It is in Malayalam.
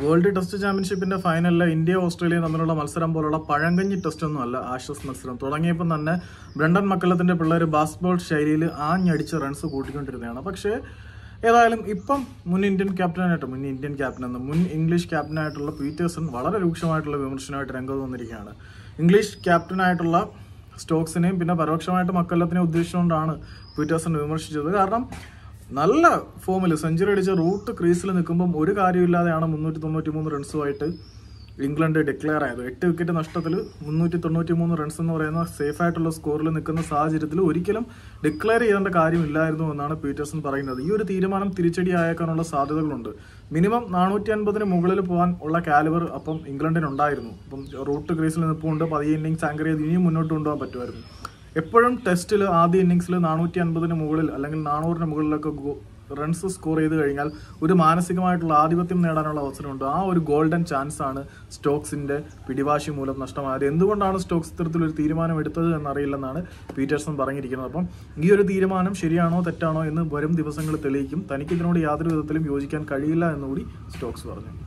വേൾഡ് ടെസ്റ്റ് ചാമ്പ്യൻഷിപ്പിന്റെ ഫൈനലില് ഇന്ത്യ ഓസ്ട്രേലിയ തമ്മിലുള്ള മത്സരം പോലുള്ള പഴങ്കഞ്ഞി ടെസ്റ്റ് ഒന്നും അല്ല ആഷസ് മത്സരം തുടങ്ങിയപ്പോൾ തന്നെ ബ്രണ്ടൻ മക്കളത്തിന്റെ പിള്ളേർ ബാസ്ബോൾ ശൈലിയിൽ ആഞ്ഞടിച്ച് റൺസ് കൂട്ടിക്കൊണ്ടിരുന്നതാണ് പക്ഷേ ഏതായാലും ഇപ്പം മുൻ ഇന്ത്യൻ ക്യാപ്റ്റനായിട്ട് മുൻ ഇന്ത്യൻ ക്യാപ്റ്റൻ എന്ന് മുൻ ഇംഗ്ലീഷ് ക്യാപ്റ്റനായിട്ടുള്ള പീറ്റേഴ്സൺ വളരെ രൂക്ഷമായിട്ടുള്ള വിമർശനമായിട്ട് രംഗത്ത് വന്നിരിക്കുകയാണ് ഇംഗ്ലീഷ് ക്യാപ്റ്റനായിട്ടുള്ള സ്റ്റോക്സിനെയും പിന്നെ പരോക്ഷമായിട്ട് മക്കല്ലത്തിനെ ഉദ്ദേശിച്ചുകൊണ്ടാണ് പീറ്റേഴ്സൺ വിമർശിച്ചത് കാരണം നല്ല ഫോമിൽ സെഞ്ചുറി അടിച്ച റൂട്ട് ക്രീസിൽ നിൽക്കുമ്പം ഒരു കാര്യമില്ലാതെയാണ് മുന്നൂറ്റി തൊണ്ണൂറ്റി മൂന്ന് റൺസുമായിട്ട് ഇംഗ്ലണ്ട് ഡിക്ലെയർ ആയത് എട്ട് വിക്കറ്റ് നഷ്ടത്തിൽ മുന്നൂറ്റി തൊണ്ണൂറ്റി മൂന്ന് റൺസ് എന്ന് പറയുന്ന സേഫ് ആയിട്ടുള്ള സ്കോറിൽ നിൽക്കുന്ന സാഹചര്യത്തിൽ ഒരിക്കലും ഡിക്ലെയർ ചെയ്യേണ്ട കാര്യമില്ലായിരുന്നു എന്നാണ് പീറ്റേഴ്സൺ പറയുന്നത് ഈ ഒരു തീരുമാനം തിരിച്ചടി ആയേക്കാനുള്ള സാധ്യതകളുണ്ട് മിനിമം നാനൂറ്റി അൻപതിന് മുകളിൽ പോകാൻ ഉള്ള കാലിവർ അപ്പം ഇംഗ്ലണ്ടിനുണ്ടായിരുന്നു അപ്പം റൂട്ട് ക്രീസിൽ നിൽപ്പുണ്ട് പതിയെ ഇന്നിങ്സ് ആങ്കർ ചെയ്ത് ഇനിയും മുന്നോട്ട് കൊണ്ടുപോകാൻ പറ്റുമായിരുന്നു എപ്പോഴും ടെസ്റ്റിൽ ആദ്യ ഇന്നിങ്സിൽ നാനൂറ്റി അൻപതിന് മുകളിൽ അല്ലെങ്കിൽ നാനൂറിന് മുകളിലൊക്കെ റൺസ് സ്കോർ ചെയ്ത് കഴിഞ്ഞാൽ ഒരു മാനസികമായിട്ടുള്ള ആധിപത്യം നേടാനുള്ള അവസരമുണ്ട് ആ ഒരു ഗോൾഡൻ ചാൻസ് ആണ് സ്റ്റോക്സിൻ്റെ പിടിവാശി മൂലം നഷ്ടമായത് എന്തുകൊണ്ടാണ് സ്റ്റോക്സ് ഇത്തരത്തിലൊരു തീരുമാനം എടുത്തത് എന്നറിയില്ലെന്നാണ് പീറ്റേഴ്സൺ പറഞ്ഞിരിക്കുന്നത് അപ്പം ഈ ഒരു തീരുമാനം ശരിയാണോ തെറ്റാണോ എന്ന് വരും ദിവസങ്ങൾ തെളിയിക്കും തനിക്ക് ഇതിനോട് യാതൊരു വിധത്തിലും യോജിക്കാൻ കഴിയില്ല എന്നുകൂടി സ്റ്റോക്സ് പറഞ്ഞു